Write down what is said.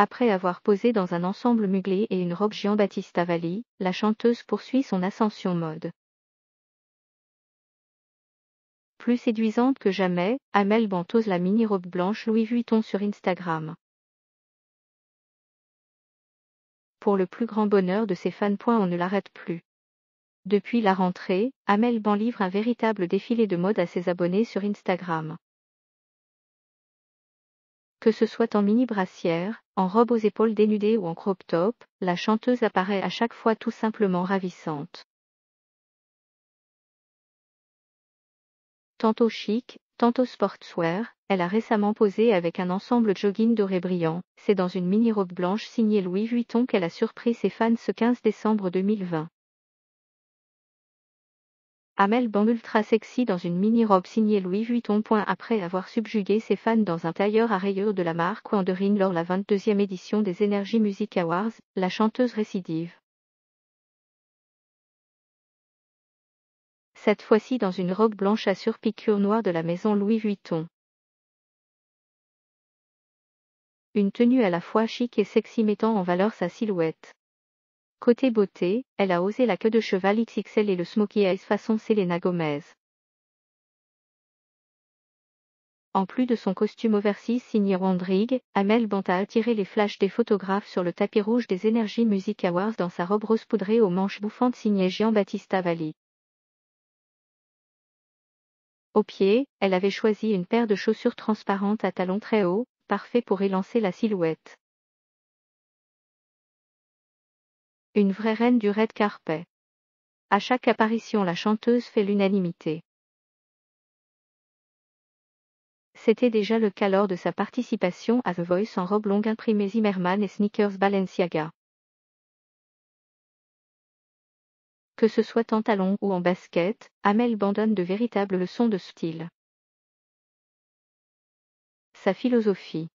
Après avoir posé dans un ensemble muglé et une robe Jean-Baptiste Avali, la chanteuse poursuit son ascension mode. Plus séduisante que jamais, Amel bantose la mini-robe blanche Louis Vuitton sur Instagram. Pour le plus grand bonheur de ses fans, on ne l'arrête plus. Depuis la rentrée, Amel Ban livre un véritable défilé de mode à ses abonnés sur Instagram. Que ce soit en mini-brassière, en robe aux épaules dénudées ou en crop top, la chanteuse apparaît à chaque fois tout simplement ravissante. Tantôt chic, tantôt sportswear, elle a récemment posé avec un ensemble jogging doré brillant. C'est dans une mini-robe blanche signée Louis Vuitton qu'elle a surpris ses fans ce 15 décembre 2020. Amel Ban ultra sexy dans une mini-robe signée Louis Vuitton. Après avoir subjugué ses fans dans un tailleur à rayures de la marque Wanderine lors la 22e édition des Energy Music Awards, la chanteuse récidive. Cette fois-ci dans une robe blanche à surpiqûre noire de la maison Louis Vuitton. Une tenue à la fois chic et sexy mettant en valeur sa silhouette. Côté beauté, elle a osé la queue de cheval XXL et le smoky eyes façon Selena Gomez. En plus de son costume oversize signé Rondrigue, Amel Bant a attiré les flashs des photographes sur le tapis rouge des Energy Music Awards dans sa robe rose poudrée aux manches bouffantes signée Jean-Baptiste Valli. Au pied, elle avait choisi une paire de chaussures transparentes à talons très hauts, parfait pour élancer la silhouette. Une vraie reine du red carpet. À chaque apparition, la chanteuse fait l'unanimité. C'était déjà le cas lors de sa participation à The Voice en robe longue imprimée Zimmerman et sneakers Balenciaga. Que ce soit en talons ou en basket, Amel bandonne de véritables leçons de style. Sa philosophie.